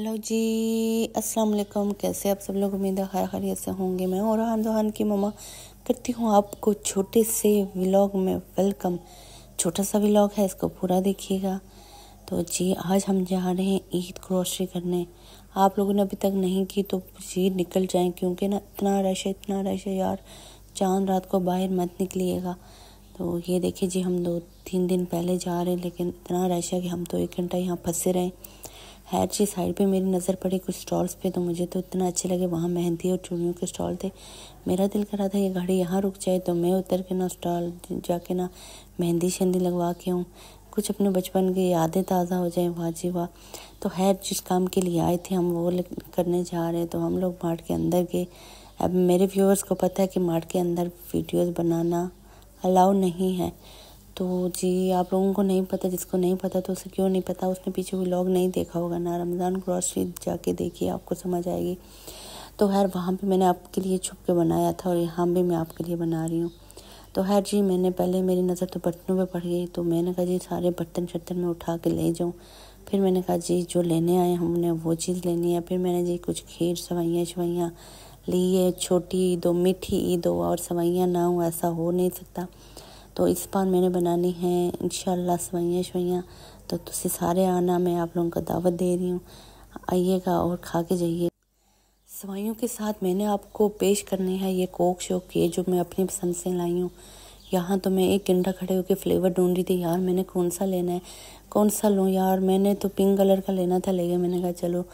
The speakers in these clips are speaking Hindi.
हेलो जी अस्सलाम वालेकुम कैसे आप सब लोग उम्मीद हर हर से होंगे मैं और दोहान की ममा करती हूँ आपको छोटे से व्लॉग में वेलकम छोटा सा व्लॉग है इसको पूरा देखिएगा तो जी आज हम जा रहे हैं ईद ग्रोसरी करने आप लोगों ने अभी तक नहीं की तो जी निकल जाएं क्योंकि ना इतना रश है इतना रश है यार चांद रात को बाहर मत निकलिएगा तो ये देखिए जी हम दो तीन दिन पहले जा रहे हैं लेकिन इतना रश है कि हम तो एक घंटा यहाँ फंसे रहें हैर जी साइड पे मेरी नज़र पड़ी कुछ स्टॉल्स पे तो मुझे तो इतना अच्छे लगे वहाँ मेहंदी और चूड़ियों के स्टॉल थे मेरा दिल कर रहा था ये गाड़ी यहाँ रुक जाए तो मैं उतर के ना स्टॉल जाके ना मेहंदी शेंदी लगवा के हूँ कुछ अपने बचपन की यादें ताज़ा हो जाएँ वाह जी वाह तो हैर जिस काम के लिए आए थे हम वो करने जा रहे हैं तो हम लोग मार्ट के अंदर गए अब मेरे व्यूअर्स को पता है कि मार्ट के अंदर वीडियोज़ बनाना अलाउ नहीं है तो जी आप लोगों को नहीं पता जिसको नहीं पता तो उसे क्यों नहीं पता उसने पीछे व्लॉग नहीं देखा होगा ना रमज़ान ग्रॉसरी जाके देखिए आपको समझ आएगी तो खैर वहाँ पे मैंने आपके लिए छुप के बनाया था और यहाँ भी मैं आपके लिए बना रही हूँ तो खैर जी मैंने पहले मेरी नज़र तो बर्तनों पर पड़ गई तो मैंने कहा जी सारे बर्तन शर्तन में उठा के ले जाऊँ फिर मैंने कहा जी जो लेने आए हमने वो चीज़ लेनी है फिर मैंने जी कुछ खीर सवैयाँ शवैयाँ ली है छोटी ईद हो मीठी ईद हो और सवैयाँ ना हो ऐसा हो नहीं सकता तो इस बार मैंने बनानी है इन सवैयाँ शवैयाँ तो तुझे सारे आना मैं आप लोगों का दावत दे रही हूँ आइएगा और खा के जाइए सवाइयों के साथ मैंने आपको पेश करने हैं ये कोक शोक के जो मैं अपनी पसंद से लाई हूँ यहाँ तो मैं एक घंटा खड़े होकर फ्लेवर ढूंढ रही थी यार मैंने कौन सा लेना है कौन सा लूँ यार मैंने तो पिंक कलर का लेना था ले गया मैंने कहा चलो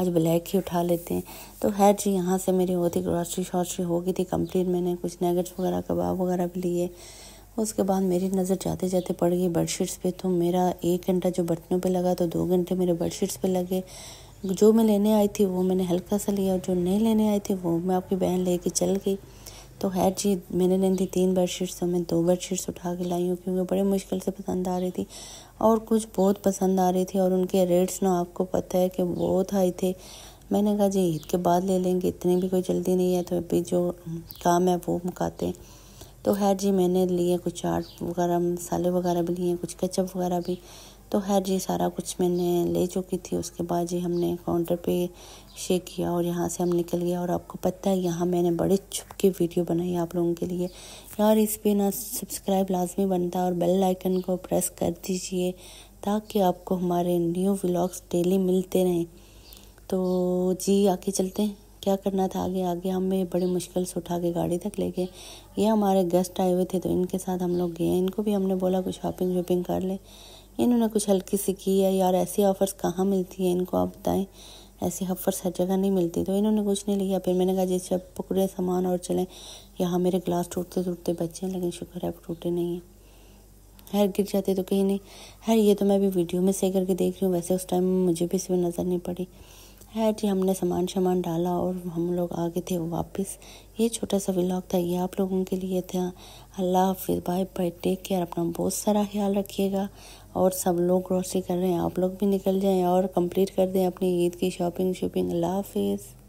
आज ब्लैक ही उठा लेते हैं तो है जी यहाँ से मेरी थी ग्रॉसरी शॉसरी हो गई थी कंप्लीट मैंने कुछ नगेट्स वगैरह कबाब वगैरह भी लिए उसके बाद मेरी नज़र जाते जाते पड़ गई बेडशीट्स पे तो मेरा एक घंटा जो बर्तनों पे लगा तो दो घंटे मेरे बेडशीट्स पे लगे जो मैं लेने आई थी वो मैंने हल्का सा लिया और जो नहीं लेने आई थी वो मैं आपकी बहन लेके चल गई तो है जी मैंने लेनी थी तीन बेडशीट्स तो मैं दो बेडशीट्स उठा के लाई हूँ क्योंकि बड़े मुश्किल से पसंद आ रही थी और कुछ बहुत पसंद आ रही थी और उनके रेट्स ना आपको पता है कि बहुत हाई थे मैंने कहा जी ईद के बाद ले लेंगे इतने भी कोई जल्दी नहीं है तो अभी जो काम है वो मुकाते हैं तो है जी मैंने लिए कुछ चाट वगैरह मसाले वगैरह भी लिए कुछ केचप वगैरह भी तो है जी सारा कुछ मैंने ले चुकी थी उसके बाद जी हमने काउंटर पे शेक किया और यहाँ से हम निकल गया और आपको पता है यहाँ मैंने बड़े छुप के वीडियो बनाई आप लोगों के लिए यार इस पर ना सब्सक्राइब लाजमी बनता है और बेल आइकन को प्रेस कर दीजिए ताकि आपको हमारे न्यू व्लॉग्स डेली मिलते रहें तो जी आके चलते हैं क्या करना था आगे आगे हमें बड़ी मुश्किल से उठा के गाड़ी तक ले गए ये हमारे गेस्ट आए हुए थे तो इनके साथ हम लोग गए इनको भी हमने बोला कुछ शॉपिंग शॉपिंग कर ले इन्होंने कुछ हल्की सी की है यार ऐसी ऑफ़र्स कहाँ मिलती है इनको आप बताएं ऐसी ऑफ़र्स हर जगह नहीं मिलती तो इन्होंने कुछ नहीं लिया फिर मैंने कहा जैसे पकड़े सामान और चलें यहाँ मेरे ग्लास टूटते टूटते बच्चे हैं लेकिन शुक्र है अब टूटे नहीं हैं खैर गिर जाते तो कहीं नहीं खैर ये तो मैं भी वीडियो में से करके देख रही हूँ वैसे उस टाइम मुझे भी इसमें नज़र नहीं पड़ी है जी हमने सामान सामान डाला और हम लोग आ गए थे वापस ये छोटा सा व्लॉग था ये आप लोगों के लिए था अल्लाह हाफिज़ बाय बाय टेक केयर अपना बहुत सारा ख्याल रखिएगा और सब लोग ग्रॉसरी कर रहे हैं आप लोग भी निकल जाएं और कंप्लीट कर दें अपनी ईद की शॉपिंग शॉपिंग अल्लाह हाफिज़